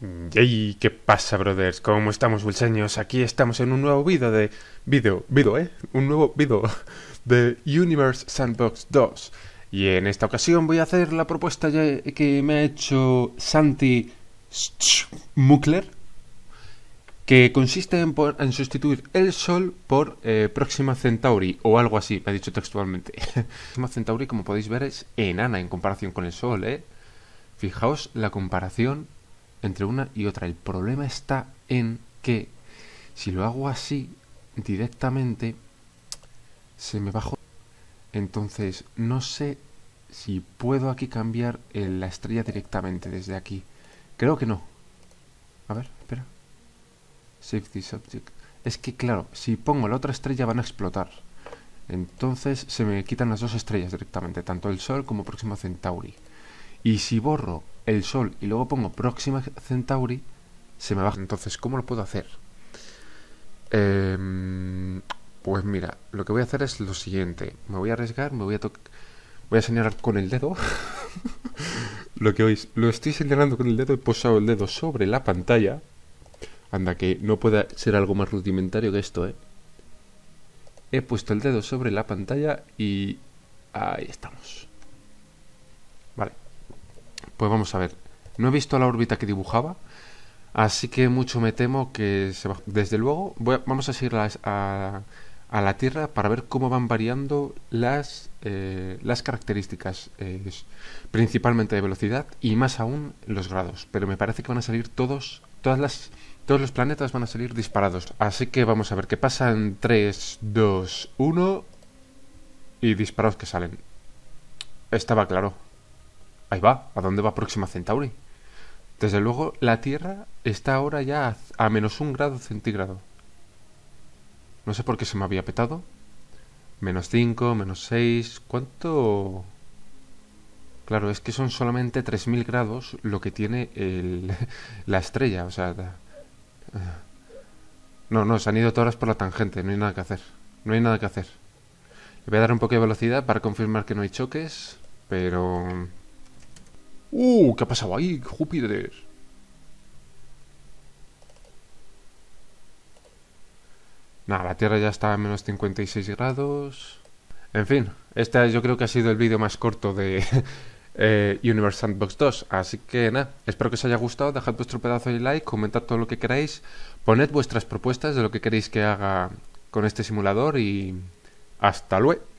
Yay, mm, ¿qué pasa, brothers? ¿Cómo estamos, wilseños? Aquí estamos en un nuevo video de... Vídeo... video, ¿eh? Un nuevo vídeo de Universe Sandbox 2. Y en esta ocasión voy a hacer la propuesta que me ha hecho Santi Mukler, que consiste en, sustituir el Sol por eh, Próxima Centauri, o algo así, me ha dicho textualmente. Próxima Centauri, como podéis ver, es enana en comparación con el Sol, ¿eh? Fijaos la comparación entre una y otra. El problema está en que si lo hago así directamente, se me bajo. Entonces, no sé si puedo aquí cambiar eh, la estrella directamente desde aquí. Creo que no. A ver, espera. Save Es que, claro, si pongo la otra estrella van a explotar. Entonces se me quitan las dos estrellas directamente, tanto el Sol como Próximo Centauri. Y si borro el Sol y luego pongo Próxima Centauri, se me baja. Entonces, ¿cómo lo puedo hacer? Em, pues mira, lo que voy a hacer es lo siguiente. Me voy a arriesgar, me voy a Voy a señalar con el dedo. lo que oís. Lo estoy señalando con el dedo. He posado el dedo sobre la pantalla. Anda, que no pueda ser algo más rudimentario que esto, ¿eh? He puesto el dedo sobre la pantalla y... Ahí estamos. Pues vamos a ver. No he visto la órbita que dibujaba, así que mucho me temo que se Desde luego, vamos a seguir a, la Tierra para ver cómo van variando las, eh, las características, eh, principalmente de velocidad y más aún los grados. Pero me parece que van a salir todos, todas las, todos los planetas van a salir disparados. Así que vamos a ver qué pasa en 3, 2, 1 y disparados que salen. Estaba claro ahí va, ¿a dónde va Próxima Centauri? Desde luego, la Tierra está ahora ya a, menos un grado centígrado. No sé por qué se me había petado. Menos 5, menos 6, ¿cuánto...? Claro, es que son solamente mil grados lo que tiene la estrella, o sea... No, no, se han ido todas por la tangente, no hay nada que hacer. No hay nada que hacer. Le voy a dar un poco de velocidad para confirmar que no hay choques, pero... ¡Uh! ¿Qué ha pasado ahí, Júpiter? Nada, la Tierra ya está a menos 56 grados. En fin, este yo creo que ha sido el vídeo más corto de eh, Universe Sandbox 2. Así que nada, espero que os haya gustado. Dejad vuestro pedazo de like, comentad todo lo que queráis. Poned vuestras propuestas de lo que queréis que haga con este simulador y hasta luego.